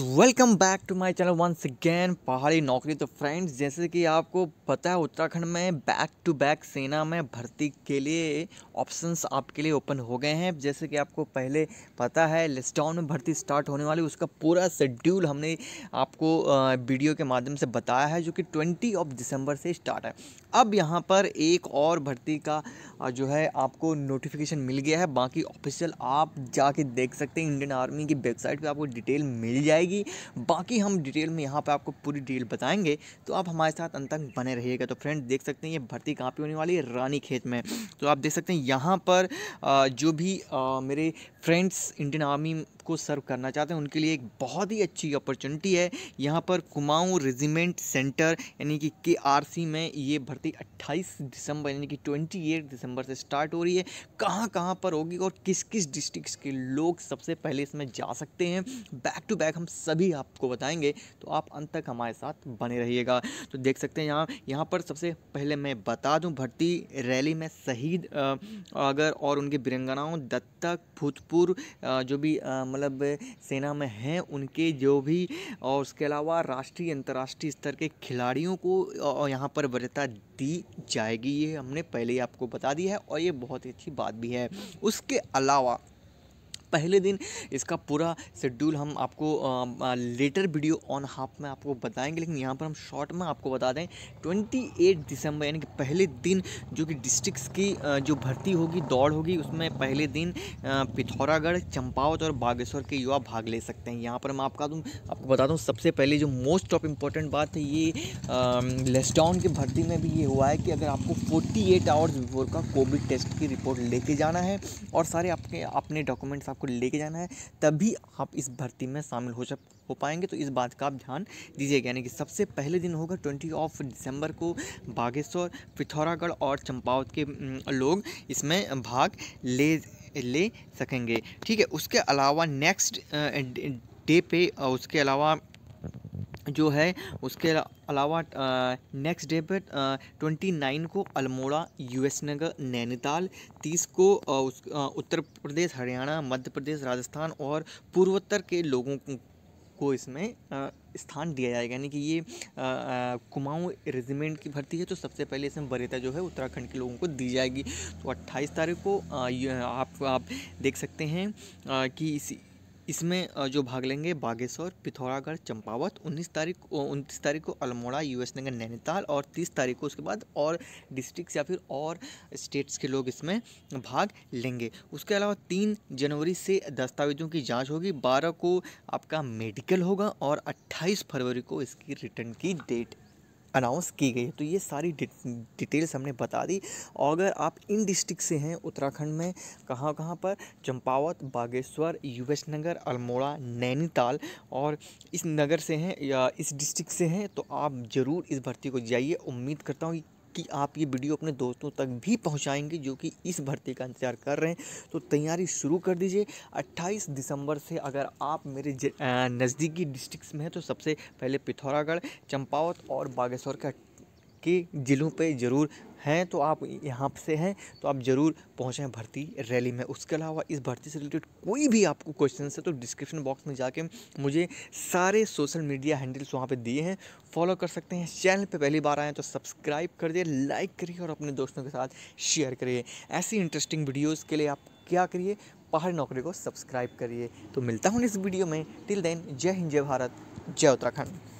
welcome back to my channel once again Pahadi Naukri तो friends जैसे कि आपको पता है उत्तराखंड में बैक टू बैक सेना में भर्ती के लिए ऑप्शंस आपके लिए ओपन हो गए हैं जैसे कि आपको पहले पता है लिस्टाउन में भर्ती स्टार्ट होने वाली उसका पूरा शेड्यूल हमने आपको वीडियो के माध्यम से बताया है जो कि ट्वेंटी ऑफ दिसंबर से स्टार्ट है अब यहाँ पर एक और भर्ती का जो है आपको नोटिफिकेशन मिल गया है बाकी ऑफिशियल आप जाके देख सकते हैं इंडियन आर्मी की वेबसाइट पर आपको डिटेल मिल जाएगी जाएगी बाकी हम डिटेल में यहाँ पर आपको पूरी डिटेल बताएंगे तो आप हमारे साथ अंत तक बने रहिएगा तो फ्रेंड देख सकते हैं ये भर्ती कहाँ पर होने वाली है रानी खेत में तो आप देख सकते हैं यहाँ पर जो भी मेरे फ्रेंड्स इंडियन आर्मी को सर्व करना चाहते हैं उनके लिए एक बहुत ही अच्छी अपॉर्चुनिटी है यहाँ पर कुमाऊँ रेजिमेंट सेंटर यानी कि के में ये भर्ती 28 दिसंबर यानी कि 28 दिसंबर से स्टार्ट हो रही है कहाँ कहाँ पर होगी और किस किस डिस्ट्रिक्ट के लोग सबसे पहले इसमें जा सकते हैं बैक टू बैक हम सभी आपको बताएंगे तो आप अंत तक हमारे साथ बने रहिएगा तो देख सकते हैं यहाँ यहाँ पर सबसे पहले मैं बता दूँ भर्ती रैली में शहीद अगर और उनके बिरंगनाओं दत्तक भूतपूर्व जो भी मतलब सेना में हैं उनके जो भी और उसके अलावा राष्ट्रीय अंतर्राष्ट्रीय स्तर के खिलाड़ियों को यहाँ पर वरीयता दी जाएगी ये हमने पहले ही आपको बता दी है और ये बहुत ही अच्छी बात भी है उसके अलावा पहले दिन इसका पूरा शेड्यूल हम आपको लेटर वीडियो ऑन हाफ में आपको बताएंगे लेकिन यहाँ पर हम शॉर्ट में आपको बता दें 28 दिसंबर यानी कि पहले दिन जो कि डिस्ट्रिक्स की जो भर्ती होगी दौड़ होगी उसमें पहले दिन पिथौरागढ़ चंपावत और बागेश्वर के युवा भाग ले सकते हैं यहाँ पर मैं आपका दूँ आपको बता दूँ सबसे पहले जो मोस्ट ऑफ इम्पोर्टेंट बात है ये लेसडाउन की भर्ती में भी ये हुआ है कि अगर आपको फोर्टी आवर्स बिफोर का कोविड टेस्ट की रिपोर्ट लेके जाना है और सारे आपके अपने डॉक्यूमेंट्स आपको आपको लेके जाना है तभी आप इस भर्ती में शामिल हो सक हो पाएंगे तो इस बात का आप ध्यान दीजिएगा यानी कि सबसे पहले दिन होगा ट्वेंटी ऑफ दिसंबर को बागेश्वर पिथौरागढ़ और चंपावत के लोग इसमें भाग ले ले सकेंगे ठीक है उसके अलावा नेक्स्ट डे पे उसके अलावा जो है उसके अलावा नेक्स्ट डे पर ट्वेंटी नाइन को अल्मोड़ा यूएस नगर नैनीताल तीस को आ, उस, आ, उत्तर प्रदेश हरियाणा मध्य प्रदेश राजस्थान और पूर्वोत्तर के लोगों को इसमें आ, स्थान दिया जाएगा यानी कि ये कुमाऊं रेजिमेंट की भर्ती है तो सबसे पहले इसमें बरेता जो है उत्तराखंड के लोगों को दी जाएगी तो 28 तारीख को आ, आप आप देख सकते हैं आ, कि इसी इसमें जो भाग लेंगे बागेश्वर पिथौरागढ़ चंपावत 19 तारीख को उनतीस तारीख को अल्मोड़ा यूएस नगर नैनीताल और 30 तारीख को उसके बाद और डिस्ट्रिक्ट या फिर और स्टेट्स के लोग इसमें भाग लेंगे उसके अलावा तीन जनवरी से दस्तावेजों की जांच होगी 12 को आपका मेडिकल होगा और 28 फरवरी को इसकी रिटर्न की डेट अनाउंस की गई है तो ये सारी डि, डिटेल्स हमने बता दी और अगर आप इन डिस्ट्रिक्ट से हैं उत्तराखंड में कहाँ कहाँ पर चंपावत बागेश्वर यू नगर अल्मोड़ा नैनीताल और इस नगर से हैं या इस डिस्ट्रिक्ट से हैं तो आप ज़रूर इस भर्ती को जाइए उम्मीद करता हूँ कि कि आप ये वीडियो अपने दोस्तों तक भी पहुँचाएँगे जो कि इस भर्ती का इंतजार कर रहे हैं तो तैयारी शुरू कर दीजिए अट्ठाईस दिसंबर से अगर आप मेरे नज़दीकी डिस्ट्रिक्स में हैं तो सबसे पहले पिथौरागढ़ चंपावत और बागेश्वर का के ज़िलों पे ज़रूर हैं तो आप यहाँ से हैं तो आप ज़रूर पहुँचें भर्ती रैली में उसके अलावा इस भर्ती से रिलेटेड कोई भी आपको क्वेश्चन है तो डिस्क्रिप्शन बॉक्स में जाके मुझे सारे सोशल मीडिया हैंडल्स वहाँ पर दिए हैं फॉलो कर सकते हैं चैनल पर पहली बार आएँ तो सब्सक्राइब कर दिए लाइक करिए और अपने दोस्तों के साथ शेयर करिए ऐसी इंटरेस्टिंग वीडियोज़ के लिए आप क्या करिए पहाड़ी नौकरी को सब्सक्राइब करिए तो मिलता हूँ इस वीडियो में टिल देन जय हिंद जय भारत जय उत्तराखंड